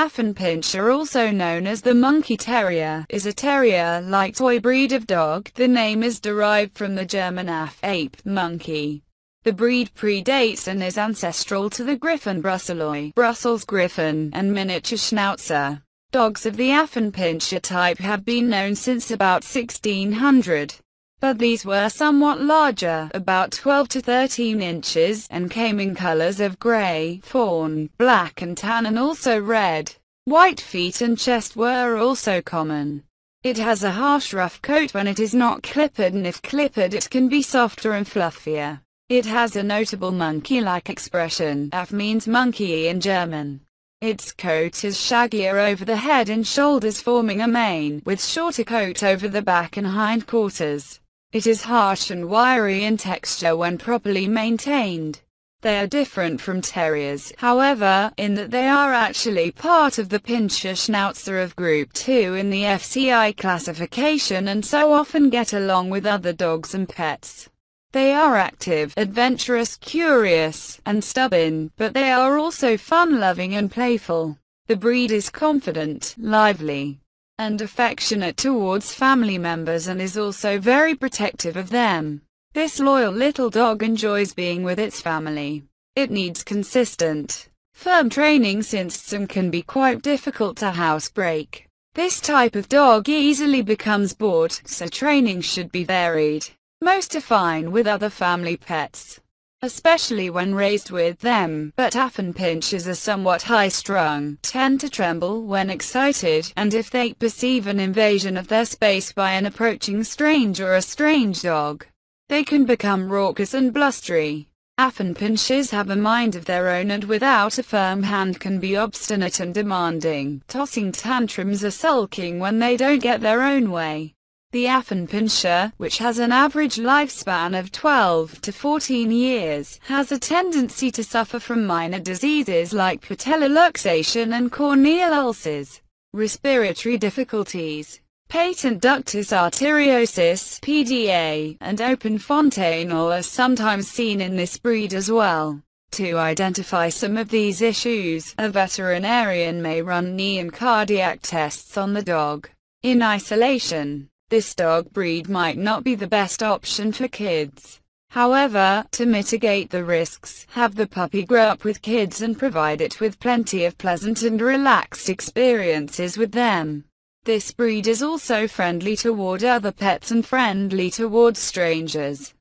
Affenpinscher also known as the monkey terrier, is a terrier-like toy breed of dog. The name is derived from the German Aff, ape, monkey. The breed predates and is ancestral to the Griffon brusselloi, Brussels griffon, and miniature schnauzer. Dogs of the Affenpinscher type have been known since about 1600 but these were somewhat larger, about 12 to 13 inches, and came in colors of gray, fawn, black and tan and also red. White feet and chest were also common. It has a harsh rough coat when it is not clippered and if clippered it can be softer and fluffier. It has a notable monkey-like expression, af means monkey in German. Its coat is shaggier over the head and shoulders forming a mane, with shorter coat over the back and hindquarters. It is harsh and wiry in texture when properly maintained. They are different from terriers, however, in that they are actually part of the Pinscher schnauzer of Group 2 in the FCI classification and so often get along with other dogs and pets. They are active, adventurous, curious, and stubborn, but they are also fun-loving and playful. The breed is confident, lively, and affectionate towards family members and is also very protective of them. This loyal little dog enjoys being with its family. It needs consistent, firm training since some can be quite difficult to housebreak. This type of dog easily becomes bored, so training should be varied, most are fine with other family pets especially when raised with them, but Affin are somewhat high-strung, tend to tremble when excited, and if they perceive an invasion of their space by an approaching strange or a strange dog, they can become raucous and blustery. Affenpinschers have a mind of their own and without a firm hand can be obstinate and demanding, tossing tantrums or sulking when they don't get their own way. The Affenpinscher, which has an average lifespan of 12 to 14 years, has a tendency to suffer from minor diseases like patella luxation and corneal ulcers, respiratory difficulties, patent ductus arteriosus PDA, and open fontanel are sometimes seen in this breed as well. To identify some of these issues, a veterinarian may run knee and cardiac tests on the dog. In isolation, this dog breed might not be the best option for kids. However, to mitigate the risks, have the puppy grow up with kids and provide it with plenty of pleasant and relaxed experiences with them. This breed is also friendly toward other pets and friendly toward strangers.